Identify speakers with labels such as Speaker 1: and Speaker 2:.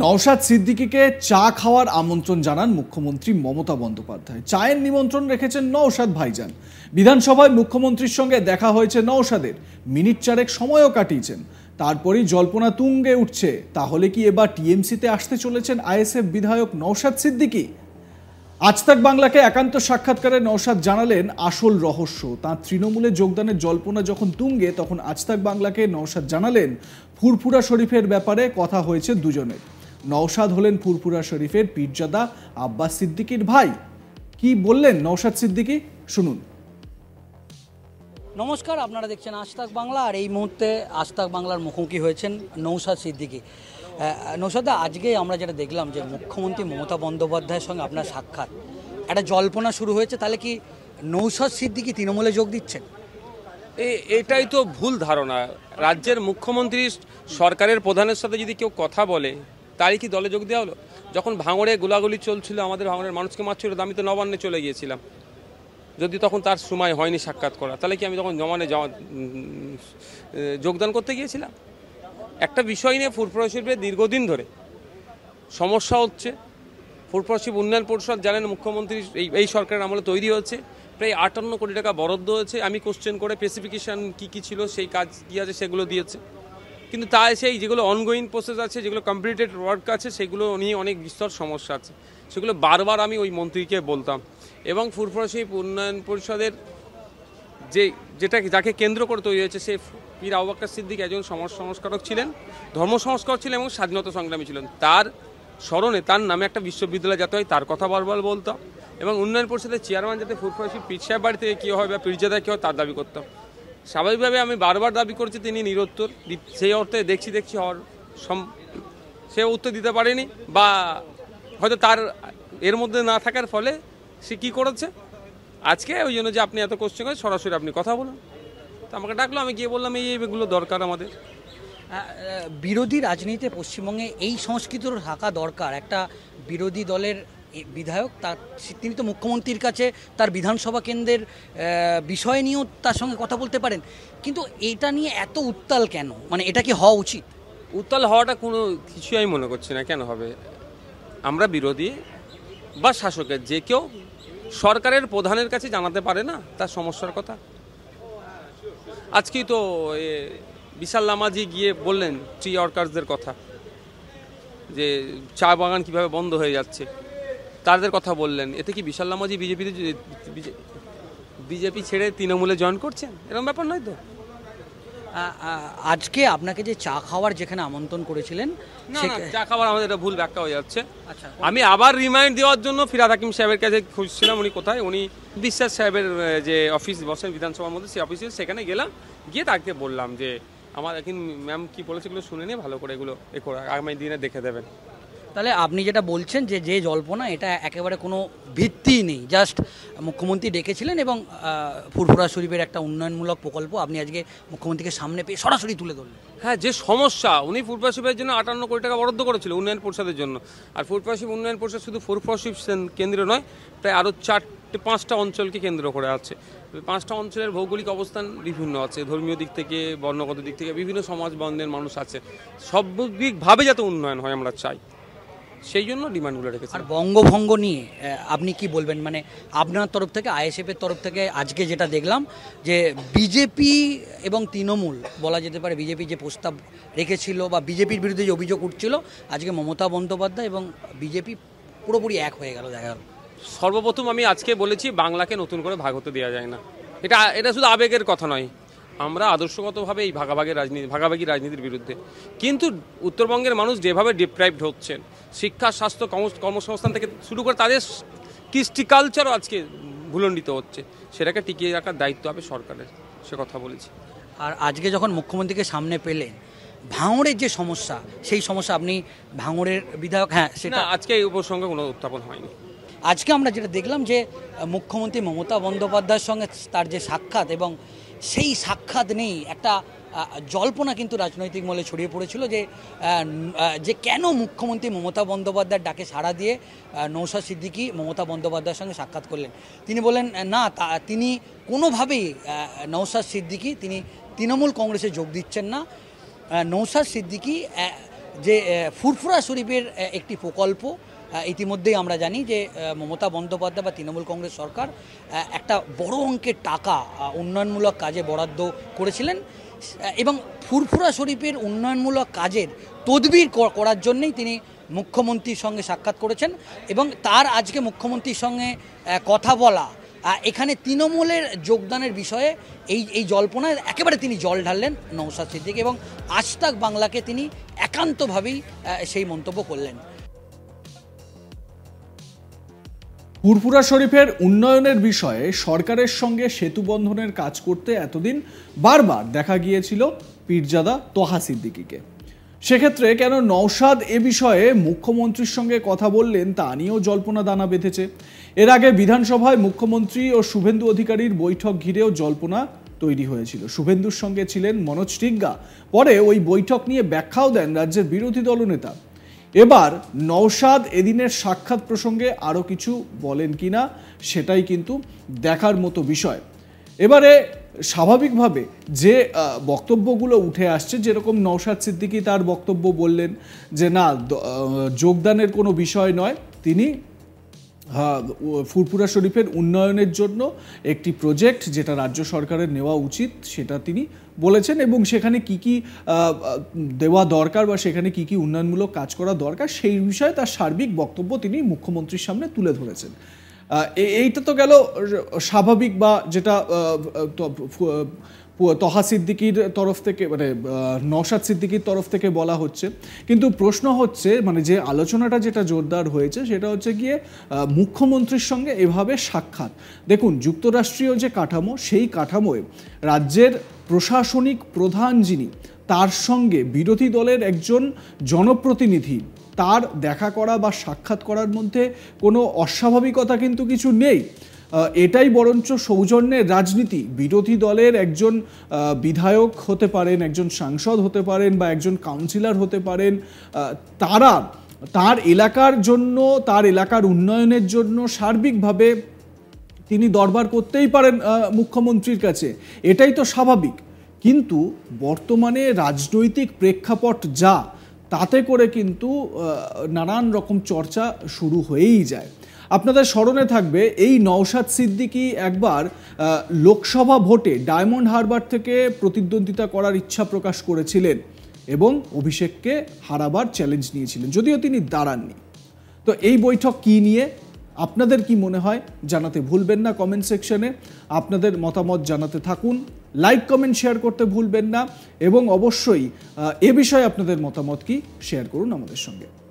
Speaker 1: নওশাদ সিদ্দিকিকে চা খাওয়ার আমন্ত্রণ জানান মুখ্যমন্ত্রী মমতা বন্দ্যোপাধ্যায় চায়ের নিমন্ত্রণ রেখেছেন নওশাদ ভাইজান বিধানসভায় মুখ্যমন্ত্রীর সঙ্গে দেখা হয়েছে নওশাদের মিনিট চারেক সময়ও কাটিয়েছেন তারপরেই জল্পনা তুঙ্গে উঠছে তাহলে কি এবার টিএমসিতে আসতে চলেছেন আইএসএফ বিধায়ক নওশাদ সিদ্দিকি আজ তাক বাংলাকে একান্ত সাক্ষাৎকারে নওশাদ জানালেন আসল রহস্য তাঁর তৃণমূলে যোগদানের জল্পনা যখন তুঙ্গে তখন আজতাক বাংলাকে নওশাদ জানালেন ফুরফুরা শরীফের ব্যাপারে কথা হয়েছে দুজনের নওশাদ হলেন ফুরফুরা শরীফের পীরজাদা আব্বাস সিদ্দিকির ভাই কি বললেন নওশাদ সিদ্দিকি শুনুন
Speaker 2: নমস্কার আপনারা দেখছেন আজতাক বাংলা আর এই মুহূর্তে আজতাক বাংলার মুখোমুখি হয়েছেন নৌসাদ সিদ্দিকি নৌসাদা আজকে আমরা যেটা দেখলাম যে মুখ্যমন্ত্রী মমতা বন্দ্যোপাধ্যায়ের সঙ্গে আপনার সাক্ষাৎ একটা জল্পনা শুরু হয়েছে তাহলে কি নৌসাদ সিদ্দিকি তৃণমূলে যোগ দিচ্ছেন
Speaker 3: এটাই তো ভুল ধারণা রাজ্যের মুখ্যমন্ত্রী সরকারের প্রধানের সাথে যদি কেউ কথা বলে তারই কি দলে যোগ দেওয়া হলো যখন ভাঙড়ে গোলাগুলি চলছিল আমাদের ভাঙড়ের মানুষকে মারছিল আমি তো নবান্নে চলে গিয়েছিলাম যদি তখন তার সময় হয়নি সাক্ষাৎ করা তাহলে কি আমি তখন জমানে যোগদান করতে গিয়েছিলাম একটা বিষয় নিয়ে ফুরফুরা শিল্পে দীর্ঘদিন ধরে সমস্যা হচ্ছে ফুরফুরা শিল্প উন্নয়ন পরিষদ জানেন মুখ্যমন্ত্রী এই এই সরকারের আমলে তৈরি হচ্ছে প্রায় আটান্ন কোটি টাকা বরাদ্দ হয়েছে আমি কোশ্চেন করে স্পেসিফিকেশান কী কী ছিল সেই কাজ কী আছে সেগুলো দিয়েছে কিন্তু তা সেই যেগুলো অনগোয়িং প্রসেস আছে যেগুলো কমপ্লিটেড ওয়ার্ক আছে সেগুলো নিয়ে অনেক বিস্তর সমস্যা আছে সেগুলো বারবার আমি ওই মন্ত্রীকে বলতাম এবং ফুরফরশিপ উন্নয়ন পরিষদের যে যেটা যাকে কেন্দ্র করে তৈরি হয়েছে সে পীর আবাক্কা সিদ্দিক একজন সমাজ সংস্কারক ছিলেন ধর্ম সংস্কারক ছিলেন এবং স্বাধীনতা সংগ্রামী ছিলেন তার স্মরণে তার নামে একটা বিশ্ববিদ্যালয় যাতে হয় তার কথা বারবার বলতাম এবং উন্নয়ন পরিষদের চেয়ারম্যান যাতে ফুরফরশিপ পীর সাহেব বাড়ি থেকে কী হয় বা পীরজাদা কী হয় তার দাবি করতাম স্বাভাবিকভাবে আমি বারবার দাবি করছি তিনি নিরত্তর সেই অর্থে দেখছি দেখছি হওয়ার সম সে উত্তর দিতে পারেনি বা হয়তো তার এর মধ্যে না থাকার ফলে সে কী করেছে আজকে ওই জন্য যে আপনি এত কোশ্চেন করেন সরাসরি আপনি কথা বলুন তো আমাকে ডাকলো আমি গিয়ে বললাম এই এইগুলো দরকার আমাদের
Speaker 2: বিরোধী রাজনীতিতে পশ্চিমবঙ্গে এই সংস্কৃতির থাকা দরকার একটা বিরোধী দলের বিধায়ক তার তিনি তো মুখ্যমন্ত্রীর কাছে তার বিধানসভা কেন্দ্রের বিষয় নিয়েও তার সঙ্গে কথা বলতে পারেন কিন্তু এটা নিয়ে এত উত্তাল কেন মানে এটা কি হওয়া উচিত উত্তাল হওয়াটা কোনো
Speaker 3: কিছুই আমি মনে করছি না কেন হবে আমরা বিরোধী বা শাসকের যে কেউ সরকারের প্রধানের কাছে জানাতে পারে না তার সমস্যার কথা আজকেই তো বিশাল লামাজি গিয়ে বললেন ট্রি অর্কার্সদের কথা যে চা বাগান কিভাবে বন্ধ হয়ে যাচ্ছে তাদের কথা বললেন এতে কি বিশাল লামাজি বিজেপিতে বিজেপি ছেড়ে তৃণমূলে জয়েন করছেন
Speaker 2: এরকম ব্যাপার নয় তো আজকে আপনাকে যে চা খাওয়ার যেখানে আমন্ত্রণ করেছিলেন
Speaker 3: চা খাওয়ার আমাদের এটা ভুল ব্যাখ্যা হয়ে যাচ্ছে আচ্ছা। আমি
Speaker 2: আবার রিমাইন্ড দেওয়ার জন্য ফিরাদ হাকিম সাহেবের কাছে
Speaker 3: খুঁজছিলাম উনি কোথায় উনি বিশ্বাস সাহেবের যে অফিস বসেন বিধানসভার মধ্যে সেই অফিসে সেখানে গেলাম গিয়ে তাকে বললাম যে আমার এখন ম্যাম কী বলেছে এগুলো শুনে নিয়ে ভালো করে এগুলো এ করে আগামী দিনে দেখে দেবেন
Speaker 2: তাহলে আপনি যেটা বলছেন যে যে জল্পনা এটা একেবারে কোনো ভিত্তি নেই জাস্ট মুখ্যমন্ত্রী ডেকেছিলেন এবং ফুরফুরা শরীফের একটা উন্নয়নমূলক প্রকল্প আপনি আজকে মুখ্যমন্ত্রীকে সামনে পেয়ে সরাসরি তুলে ধরলেন হ্যাঁ যে সমস্যা উনি ফুরফুরা শরীফের জন্য আটান্ন কোটি
Speaker 3: টাকা বরাদ্দ করেছিল উন্নয়ন পরিষদের জন্য আর ফুরফুরা শরীফ উন্নয়ন পরিষদ শুধু ফুরফুরা শরীফ কেন্দ্র নয় প্রায় আরও চারটে পাঁচটা অঞ্চলকে কেন্দ্র করে আছে পাঁচটা অঞ্চলের ভৌগোলিক অবস্থান বিভিন্ন আছে ধর্মীয় দিক থেকে বর্ণগত দিক থেকে বিভিন্ন সমাজ বন্ধের মানুষ আছে সবভাবে যাতে
Speaker 2: উন্নয়ন হয় আমরা চাই সেই জন্য ডিমান্ডগুলো রেখেছে আর বঙ্গভঙ্গ নিয়ে আপনি কি বলবেন মানে আপনার তরফ থেকে আইএসএফের তরফ থেকে আজকে যেটা দেখলাম যে বিজেপি এবং তৃণমূল বলা যেতে পারে বিজেপি যে প্রস্তাব রেখেছিল বা বিজেপির বিরুদ্ধে যে অভিযোগ উঠছিল আজকে মমতা বন্দ্যোপাধ্যায় এবং বিজেপি পুরোপুরি এক হয়ে গেল দেখা গেল
Speaker 3: সর্বপ্রথম আমি আজকে বলেছি বাংলাকে নতুন করে ভাগ হতে দেওয়া যায় না এটা এটা শুধু আবেগের কথা নয় আমরা আদর্শগতভাবে এই ভাগাভাগি রাজনীতি ভাগাভাগি রাজনীতির বিরুদ্ধে কিন্তু উত্তরবঙ্গের মানুষ যেভাবে ডিপ্রাইভড হচ্ছেন শিক্ষা স্বাস্থ্য কর্মসংস্থান থেকে শুরু করে তাদের কৃষ্টি কালচারও আজকে ভুলণ্ডিত হচ্ছে সেটাকে টিকিয়ে রাখার দায়িত্ব হবে সরকারের সে কথা বলেছি
Speaker 2: আর আজকে যখন মুখ্যমন্ত্রীকে সামনে পেলেন ভাঙড়ের যে সমস্যা সেই সমস্যা আপনি ভাঙড়ের বিধায়ক হ্যাঁ সেটা আজকে এই উপসঙ্গে কোনো উত্থাপন হয়নি আজকে আমরা যেটা দেখলাম যে মুখ্যমন্ত্রী মমতা বন্দ্যোপাধ্যায়ের সঙ্গে তার যে সাক্ষাৎ এবং সেই সাক্ষাৎ নেই একটা জল্পনা কিন্তু রাজনৈতিক মলে ছড়িয়ে পড়েছিল যে যে কেন মুখ্যমন্ত্রী মমতা বন্দ্যোপাধ্যায়ের ডাকে সাড়া দিয়ে নৌসাদ সিদ্দিকী মমতা বন্দ্যোপাধ্যায়ের সঙ্গে সাক্ষাৎ করলেন তিনি বলেন না তিনি কোনোভাবেই নৌসাদ সিদ্দিকী তিনি তৃণমূল কংগ্রেসে যোগ দিচ্ছেন না নৌসাদ সিদ্দিকী যে ফুরফুরা শরীফের একটি প্রকল্প ইতিমধ্যেই আমরা জানি যে মমতা বন্দ্যোপাধ্যায় বা তৃণমূল কংগ্রেস সরকার একটা বড় অঙ্কের টাকা উন্নয়নমূলক কাজে বরাদ্দ করেছিলেন এবং ফুরফুরা শরীফের উন্নয়নমূলক কাজের তদবির করার জন্যেই তিনি মুখ্যমন্ত্রীর সঙ্গে সাক্ষাৎ করেছেন এবং তার আজকে মুখ্যমন্ত্রীর সঙ্গে কথা বলা এখানে তৃণমূলের যোগদানের বিষয়ে এই এই জল্পনায় একেবারে তিনি জল ঢাললেন নৌসাদ সিদ্দিক এবং আজতাক বাংলাকে তিনি একান্তভাবেই সেই মন্তব্য করলেন
Speaker 1: ফুরফুরা শরীফের উন্নয়নের বিষয়ে সরকারের সঙ্গে সেতু বন্ধনের কাজ করতে এতদিন বারবার দেখা গিয়েছিল পীরজাদা তোহা সিদ্দিকিকে সেক্ষেত্রে কেন নওশাদ এ বিষয়ে মুখ্যমন্ত্রীর সঙ্গে কথা বললেন তা নিয়েও জল্পনা দানা বেঁধেছে এর আগে বিধানসভায় মুখ্যমন্ত্রী ও শুভেন্দু অধিকারীর বৈঠক ঘিরেও জল্পনা তৈরি হয়েছিল শুভেন্দুর সঙ্গে ছিলেন মনোজ টিগ্গা পরে ওই বৈঠক নিয়ে ব্যাখ্যাও দেন রাজ্যের বিরোধী দলনেতা এবার নওশাদ এদিনের সাক্ষাৎ প্রসঙ্গে আরও কিছু বলেন কি না সেটাই কিন্তু দেখার মতো বিষয় এবারে স্বাভাবিকভাবে যে বক্তব্যগুলো উঠে আসছে যেরকম নওশাদ সিদ্দিকি তার বক্তব্য বললেন যে না যোগদানের কোনো বিষয় নয় তিনি হ্যাঁ, ফুরপুরা শরীফের উন্নয়নের জন্য একটি প্রজেক্ট যেটা রাজ্য সরকারের নেওয়া উচিত সেটা তিনি বলেছেন এবং সেখানে কি কি দেওয়া দরকার বা সেখানে কি কি উন্নয়নমূলক কাজ করা দরকার সেই বিষয়ে তার সার্বিক বক্তব্য তিনি মুখ্যমন্ত্রীর সামনে তুলে ধরেছেন এইটা তো গেল স্বাভাবিক বা যেটা তহা সিদ্দিকির তরফ থেকে মানে নশাদ সিদ্দিকির তরফ থেকে বলা হচ্ছে কিন্তু প্রশ্ন হচ্ছে মানে যে আলোচনাটা যেটা জোরদার হয়েছে সেটা হচ্ছে গিয়ে মুখ্যমন্ত্রীর সঙ্গে এভাবে সাক্ষাৎ দেখুন যুক্তরাষ্ট্রীয় যে কাঠামো সেই কাঠামোয় রাজ্যের প্রশাসনিক প্রধান যিনি তার সঙ্গে বিরোধী দলের একজন জনপ্রতিনিধি তার দেখা করা বা সাক্ষাৎ করার মধ্যে কোনো অস্বাভাবিকতা কিন্তু কিছু নেই এটাই বরঞ্চ সৌজন্যের রাজনীতি বিরোধী দলের একজন বিধায়ক হতে পারেন একজন সাংসদ হতে পারেন বা একজন কাউন্সিলর হতে পারেন তারা তার এলাকার জন্য তার এলাকার উন্নয়নের জন্য সার্বিকভাবে তিনি দরবার করতেই পারেন মুখ্যমন্ত্রীর কাছে এটাই তো স্বাভাবিক কিন্তু বর্তমানে রাজনৈতিক প্রেক্ষাপট যা তাতে করে কিন্তু নানান রকম চর্চা শুরু হয়েই যায় আপনাদের স্মরণে থাকবে এই নওশাদ সিদ্দিকি একবার লোকসভা ভোটে ডায়মন্ড হারবার থেকে প্রতিদ্বন্দ্বিতা করার ইচ্ছা প্রকাশ করেছিলেন এবং অভিষেককে হারাবার চ্যালেঞ্জ নিয়েছিলেন যদিও তিনি দাঁড়াননি তো এই বৈঠক কি নিয়ে আপনাদের কি মনে হয় জানাতে ভুলবেন না কমেন্ট সেকশনে আপনাদের মতামত জানাতে থাকুন লাইক কমেন্ট শেয়ার করতে ভুলবেন না এবং অবশ্যই এ বিষয়ে আপনাদের মতামত কি শেয়ার করুন আমাদের সঙ্গে